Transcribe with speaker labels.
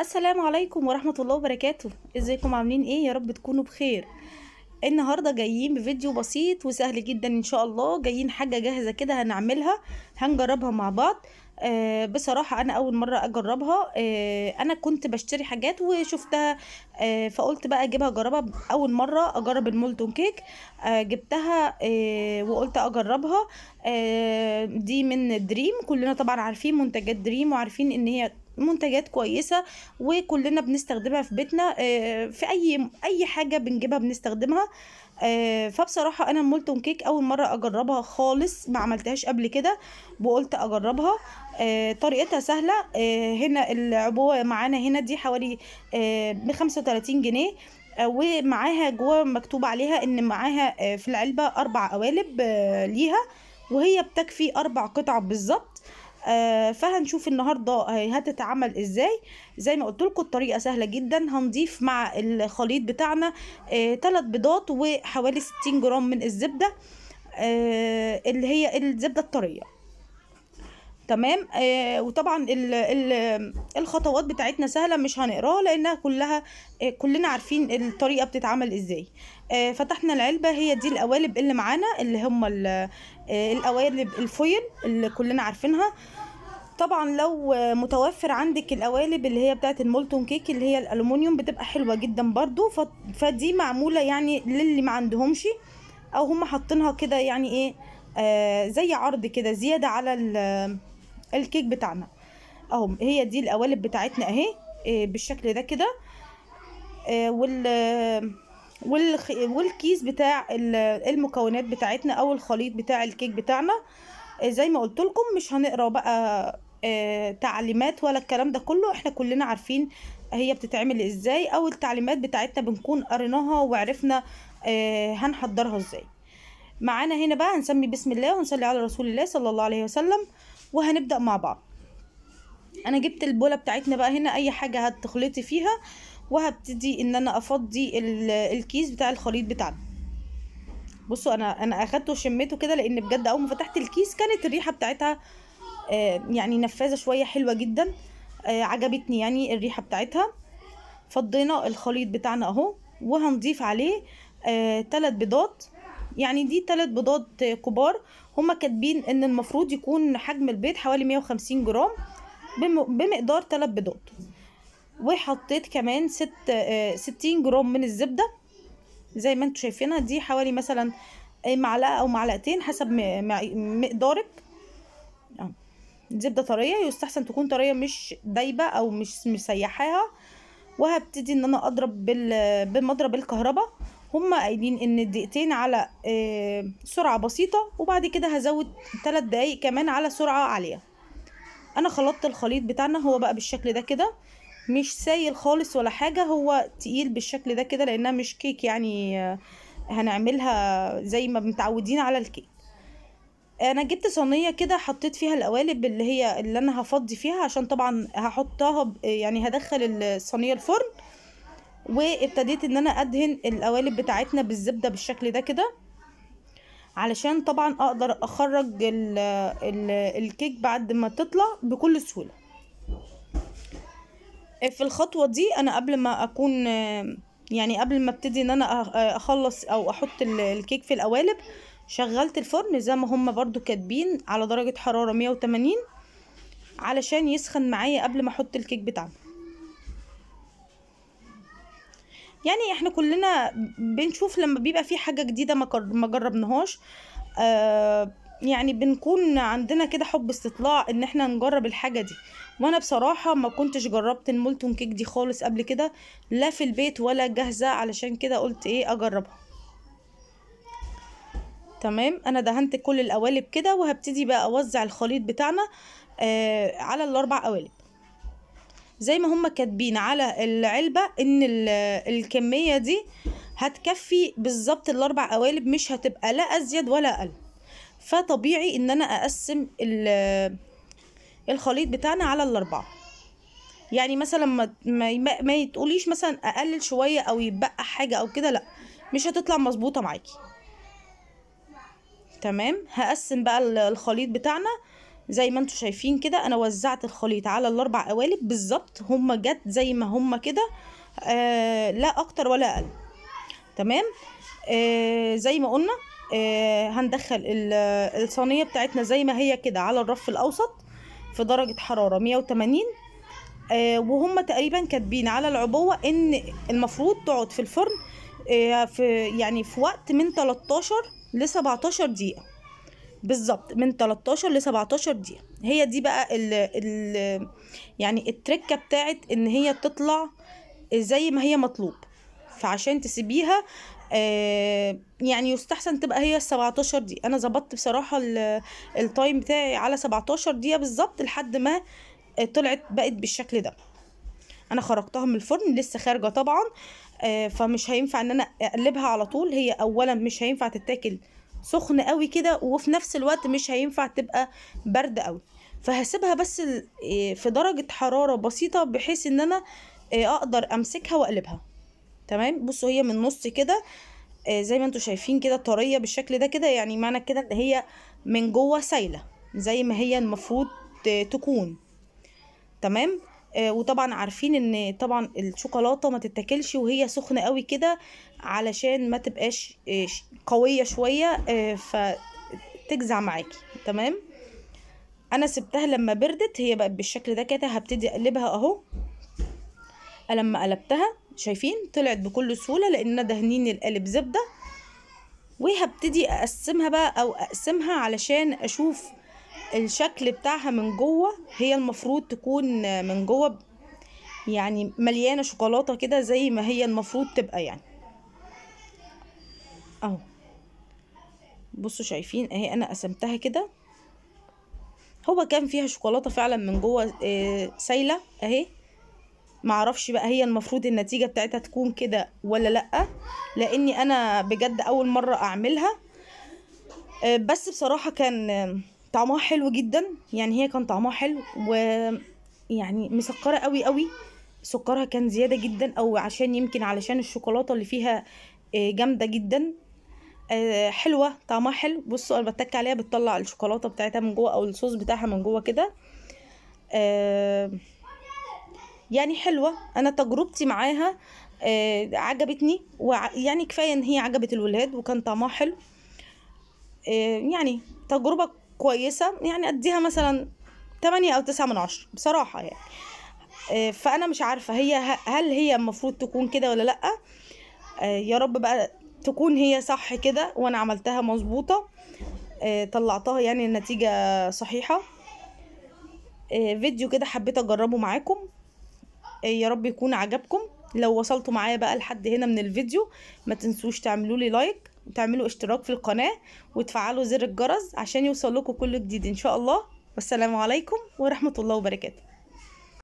Speaker 1: السلام عليكم ورحمة الله وبركاته ازيكم عاملين ايه يا رب تكونوا بخير النهاردة جايين بفيديو بسيط وسهل جدا ان شاء الله جايين حاجة جاهزة كده هنعملها هنجربها مع بعض آه بصراحة أنا أول مرة أجربها آه أنا كنت بشتري حاجات وشفتها آه فقلت بقى أجيبها أجربها أول مرة أجرب المولتون كيك آه جبتها آه وقلت أجربها آه دي من دريم كلنا طبعا عارفين منتجات دريم وعارفين إن هي منتجات كويسه وكلنا بنستخدمها في بيتنا آه، في اي اي حاجه بنجيبها بنستخدمها آه، فبصراحه انا المولتون كيك اول مره اجربها خالص ما عملتهاش قبل كده وقلت اجربها آه، طريقتها سهله هنا العبوه معانا هنا دي حوالي ب 35 جنيه ومعاها جوه مكتوب عليها ان معاها في العلبه اربع قوالب ليها وهي بتكفي اربع قطع بالظبط آه، فهنشوف النهاردة هتتعمل ازاي زي ما قلت لكم الطريقة سهلة جدا هنضيف مع الخليط بتاعنا ثلاث آه، بيضات وحوالي 60 جرام من الزبدة آه، اللي هي الزبدة الطرية تمام آه وطبعا ال ال الخطوات بتاعتنا سهله مش هنقراها لانها كلها آه كلنا عارفين الطريقه بتتعمل ازاي آه فتحنا العلبه هي دي القوالب اللي معانا اللي هم آه، القوالب الفويل اللي كلنا عارفينها طبعا لو متوفر عندك القوالب اللي هي بتاعت المولتون كيك اللي هي الالومنيوم بتبقى حلوه جدا برضو فدي معموله يعني للي ما عندهمش او هم حاطينها كده يعني ايه آه زي عرض كده زياده على الكيك بتاعنا اهو هي دي القوالب بتاعتنا اهي آه، بالشكل ده كده آه، وال والخ... والكيس بتاع المكونات بتاعتنا او الخليط بتاع الكيك بتاعنا آه، زي ما قلت لكم مش هنقرا بقى تعليمات ولا الكلام ده كله احنا كلنا عارفين هي بتتعمل ازاي او التعليمات بتاعتنا بنكون قريناها وعرفنا هنحضرها ازاي معانا هنا بقى هنسمي بسم الله ونصلي على رسول الله صلى الله عليه وسلم وهنبدأ مع بعض انا جبت البولة بتاعتنا بقى هنا اي حاجة هتخلطي فيها وهبتدي ان انا افضي الكيس بتاع الخليط بتاعنا بصوا انا انا اخدته وشميته كده لان بجد اول ما فتحت الكيس كانت الريحه بتاعتها آه، يعني نفاذه شويه حلوه جدا آه، عجبتني يعني الريحه بتاعتها فضينا الخليط بتاعنا اهو وهنضيف عليه ثلاث آه، بيضات يعني دي ثلاث بيضات كبار هما كاتبين ان المفروض يكون حجم البيض حوالي 150 جرام بمقدار ثلاث بيضات وحطيت كمان ست آه، ستين جرام من الزبدة زي ما انتوا شايفينها دي حوالي مثلا آه، معلقة او معلقتين حسب مقدارك آه، زبدة طرية يستحسن تكون طرية مش دايبة او مش مسيحاها وهبتدي ان انا اضرب بمضرب الكهرباء هما قايلين ان الدقيقتين على آه، سرعه بسيطه وبعد كده هزود 3 دقايق كمان على سرعه عاليه انا خلطت الخليط بتاعنا هو بقى بالشكل ده كده مش سايل خالص ولا حاجه هو تقيل بالشكل ده كده لانها مش كيك يعني آه، هنعملها زي ما متعودين على الكيك انا جبت صينيه كده حطيت فيها القوالب اللي هي اللي انا هفضي فيها عشان طبعا هحطها يعني هدخل الصينيه الفرن وابتديت ان انا ادهن القوالب بتاعتنا بالزبده بالشكل ده كده علشان طبعا اقدر اخرج ال الـ الكيك بعد ما تطلع بكل سهوله في الخطوه دي انا قبل ما اكون يعني قبل ما ابتدي ان انا اخلص او احط الكيك في القوالب شغلت الفرن زي ما هما برضو كاتبين على درجه حراره 180 علشان يسخن معايا قبل ما احط الكيك بتاعنا يعني احنا كلنا بنشوف لما بيبقى في حاجه جديده ما جربناهاش آه، يعني بنكون عندنا كده حب استطلاع ان احنا نجرب الحاجه دي وانا بصراحه ما كنتش جربت المولتون كيك دي خالص قبل كده لا في البيت ولا جاهزه علشان كده قلت ايه اجربها تمام انا دهنت كل القوالب كده وهبتدي بقى اوزع الخليط بتاعنا آه، على الاربع قوالب زي ما هم كاتبين على العلبة ان الكمية دي هتكفي بالظبط الاربع قوالب مش هتبقى لا ازيد ولا اقل فطبيعي ان انا اقسم الخليط بتاعنا على الاربعه يعني مثلا ما ما, ما تقوليش مثلا اقلل شويه او يتبقى حاجه او كده لا مش هتطلع مظبوطه معاكي تمام هقسم بقى الخليط بتاعنا زي ما انتم شايفين كده انا وزعت الخليط على الاربع قوالب بالظبط هما جت زي ما هما كده آه لا اكتر ولا اقل تمام آه زي ما قلنا آه هندخل الصينيه بتاعتنا زي ما هي كده على الرف الاوسط في درجه حراره 180 آه وهم تقريبا كاتبين على العبوه ان المفروض تقعد في الفرن آه في يعني في وقت من 13 ل 17 دقيقه بالظبط من 13 ل 17 دقيقه هي دي بقى ال ال يعني التركه بتاعت ان هي تطلع زي ما هي مطلوب فعشان تسيبيها آه، يعني يستحسن تبقى هي 17 دقيقه انا ظبطت بصراحه التايم بتاعي على 17 دقيقه بالظبط لحد ما آه، طلعت بقت بالشكل ده انا خرجتها من الفرن لسه خارجه طبعا آه، فمش هينفع ان انا اقلبها على طول هي اولا مش هينفع تتاكل سخن قوي كده وفي نفس الوقت مش هينفع تبقى برد قوي فهسيبها بس إيه، في درجة حرارة بسيطة بحيث ان انا إيه، اقدر امسكها واقلبها تمام بصوا هي من النص كده إيه، زي ما انتوا شايفين كده طرية بالشكل ده كده يعني معنى كده ان هي من جوه سايلة زي ما هي المفروض تكون تمام آه، وطبعا عارفين ان طبعا الشوكولاته ما تتاكلش وهي سخنه قوي كده علشان ما تبقاش آه، قويه شويه آه، فتجزع معاكي تمام انا سبتها لما بردت هي بقت بالشكل ده كده هبتدي اقلبها اهو لما قلبتها شايفين طلعت بكل سهوله لان دهنين القالب زبده وهبتدي اقسمها بقى او اقسمها علشان اشوف الشكل بتاعها من جوه هي المفروض تكون من جوه يعني مليانه شوكولاته كده زي ما هي المفروض تبقى يعني اهو بصوا شايفين اهي انا قسمتها كده هو كان فيها شوكولاته فعلا من جوه آه، سايله اهي معرفش بقى هي المفروض النتيجه بتاعتها تكون كده ولا لا لاني انا بجد اول مره اعملها آه، بس بصراحه كان طعمها حلو جدا يعني هي كان طعمها حلو ويعني مسكره قوي قوي سكرها كان زياده جدا او عشان يمكن علشان الشوكولاته اللي فيها آه، جامده جدا آه، حلوه طعمها حلو بصوا انا بتك عليها بتطلع الشوكولاته بتاعتها من جوه او الصوص بتاعها من جوه كده آه، يعني حلوه انا تجربتي معاها عجبتني ويعني كفايه ان هي عجبت الولاد وكان طعمها حلو يعني تجربه كويسة يعني أديها مثلا تمانية أو تسعة من عشرة بصراحة يعني آه، فأنا مش عارفة هي هل هي المفروض تكون كده ولا لأ آه، يا رب بقى تكون هي صح كده وأنا عملتها مظبوطة آه، طلعتها يعني النتيجة صحيحة فيديو كده حبيت أجربه معاكم يا رب يكون عجبكم لو وصلتوا معايا بقى لحد هنا من الفيديو ما تنسوش تعملولي لايك تعملوا اشتراك في القناة وتفعلوا زر الجرس عشان يوصل لكم كل جديد ان شاء الله والسلام عليكم ورحمة الله وبركاته